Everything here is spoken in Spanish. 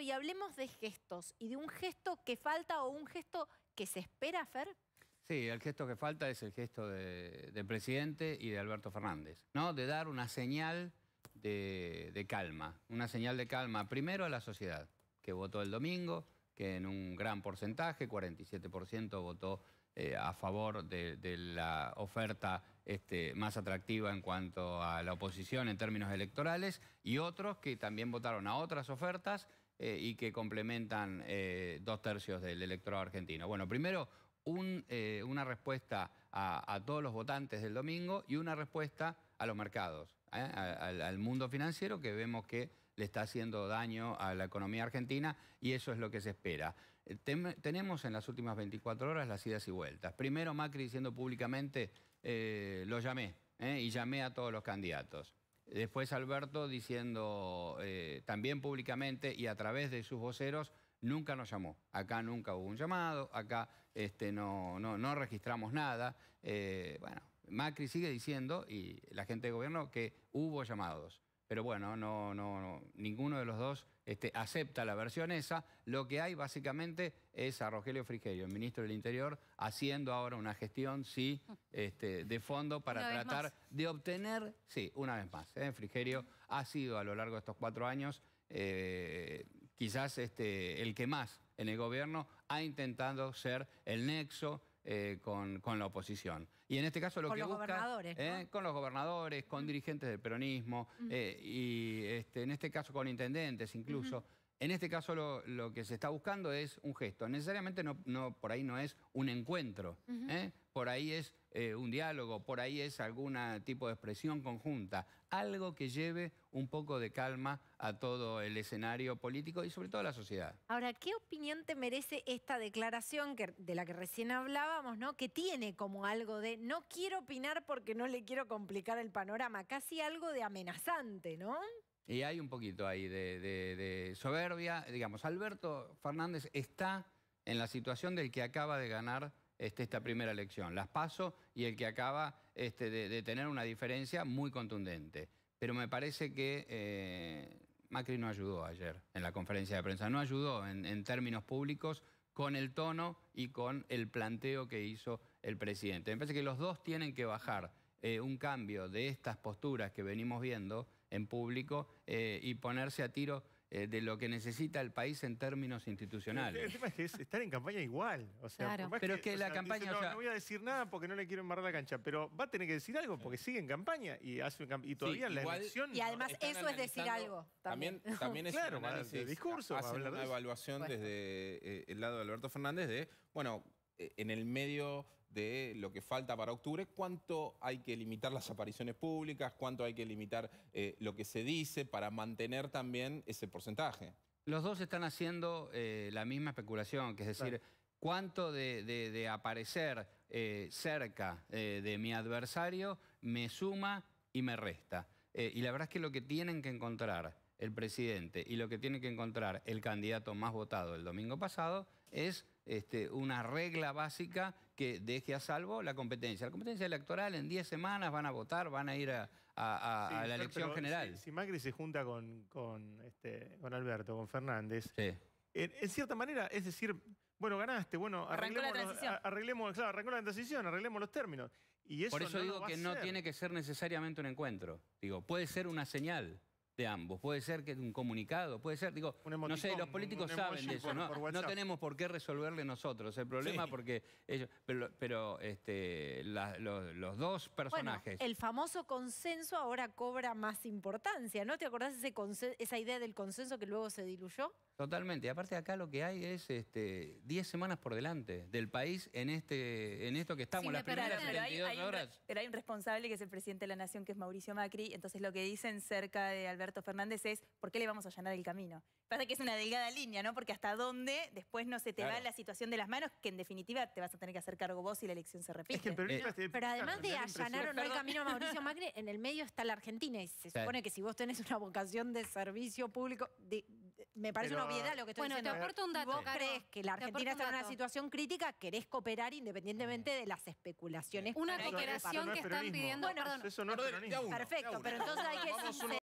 y hablemos de gestos y de un gesto que falta o un gesto que se espera, hacer Sí, el gesto que falta es el gesto del presidente y de Alberto Fernández, ¿no? De dar una señal de, calma, una señal de calma primero a la sociedad, que votó el domingo, que en un gran porcentaje, 47% votó eh, a favor de, la oferta este, más atractiva en cuanto a la oposición en términos electorales, y otros que también votaron a otras ofertas eh, y que complementan eh, dos tercios del electorado argentino. Bueno, primero eh, una respuesta a, todos los votantes del domingo y una respuesta a los mercados, al, mundo financiero que vemos que le está haciendo daño a la economía argentina y eso es lo que se espera. tenemos en las últimas 24 horas las idas y vueltas. Primero Macri diciendo públicamente, lo llamé, y llamé a todos los candidatos. Después eh, Alberto diciendo eh, también públicamente y a través de sus voceros, nunca nos llamó. Acá nunca hubo un llamado, acá este, no, no, registramos nada. Eh, bueno, Macri sigue diciendo, y la gente de gobierno, que hubo llamados. Pero bueno, no, no, no ninguno de los dos este, acepta la versión esa, lo que hay básicamente es a Rogelio Frigerio, el ministro del Interior, haciendo ahora una gestión, sí, este, de fondo para tratar de obtener, sí, una vez más, ¿eh? Frigerio ha sido a lo largo de estos cuatro años eh, quizás este, el que más en el gobierno ha intentado ser el nexo, eh, con, la oposición. Y en este caso lo con que los busca... Gobernadores, eh, Con los gobernadores, con dirigentes del peronismo, eh, y este, en este caso con intendentes incluso. En este caso lo, que se está buscando es un gesto. Necesariamente no, no por ahí no es un encuentro. Por ahí es eh, un diálogo, por ahí es algún tipo de expresión conjunta, algo que lleve un poco de calma a todo el escenario político y sobre todo a la sociedad. Ahora, ¿qué opinión te merece esta declaración que, de la que recién hablábamos, ¿no? que tiene como algo de no quiero opinar porque no le quiero complicar el panorama, casi algo de amenazante, ¿no? Y hay un poquito ahí de soberbia. Digamos, Alberto Fernández está en la situación del que acaba de ganar este, esta primera elección, las PASO y el que acaba este, de, tener una diferencia muy contundente. Pero me parece que eh, Macri no ayudó ayer en la conferencia de prensa, no ayudó en, términos públicos con el tono y con el planteo que hizo el presidente. Me parece que los dos tienen que bajar eh, un cambio de estas posturas que venimos viendo en público eh, y ponerse a tiro eh, de lo que necesita el país en términos institucionales. El, tema es que es estar en campaña igual. O sea, Pero es que la campaña... no, voy a decir nada porque no le quiero embarrar la cancha, pero va a tener que decir algo porque sigue en campaña y, hace y todavía la elección... Y además eso es decir algo. También, también, es claro, un análisis, de discurso. Hacen una de evaluación desde eh, el lado de Alberto Fernández de, bueno, eh, en el medio de lo que falta para octubre, cuánto hay que limitar las apariciones públicas, cuánto hay que limitar eh, lo que se dice para mantener también ese porcentaje. Los dos están haciendo eh, la misma especulación, que es decir, cuánto de, aparecer eh, cerca de mi adversario me suma y me resta. y la verdad es que lo que tienen que encontrar el presidente y lo que tiene que encontrar el candidato más votado el domingo pasado es este, una regla básica que deje a salvo la competencia. La competencia electoral en 10 semanas van a votar, van a ir a, la elección general. Si, Macri se junta con, este, Alberto, con Fernández, en, cierta manera, es decir, bueno, ganaste, bueno, arreglemos, la transición. arreglemos, los términos. Y eso Por eso digo que no tiene que ser necesariamente un encuentro. Digo, puede ser una señal de ambos. Puede ser que un comunicado, puede ser, digo, no sé, los políticos saben de eso, ¿no? no, tenemos por qué resolverle nosotros el problema porque ellos, pero, este, los, dos personajes. Bueno, el famoso consenso ahora cobra más importancia, ¿no? ¿Te acordás ese esa idea del consenso que luego se diluyó? Totalmente. Y aparte acá lo que hay es este 10 semanas por delante del país en este en esto que estamos, las primeras 72 horas. Un, pero responsable que es el presidente de la Nación, que es Mauricio Macri, entonces lo que dicen cerca de Alberto Fernández es ¿por qué le vamos a allanar el camino? Pasa que es una delgada línea, ¿no? Porque hasta dónde después no se te va la situación de las manos, que en definitiva te vas a tener que hacer cargo vos y la elección se repite. pero además de allanar o no el camino a Mauricio Macri, en el medio está la Argentina y se supone que si vos tenés una vocación de servicio público, me parece una obviedad lo que estoy diciendo. Bueno, te aporto un dato. Si vos crees que la Argentina está en una situación crítica, querés cooperar independientemente de las especulaciones. Una cooperación que, están pidiendo... Bueno, perdón, eso no Perfecto, pero entonces hay que...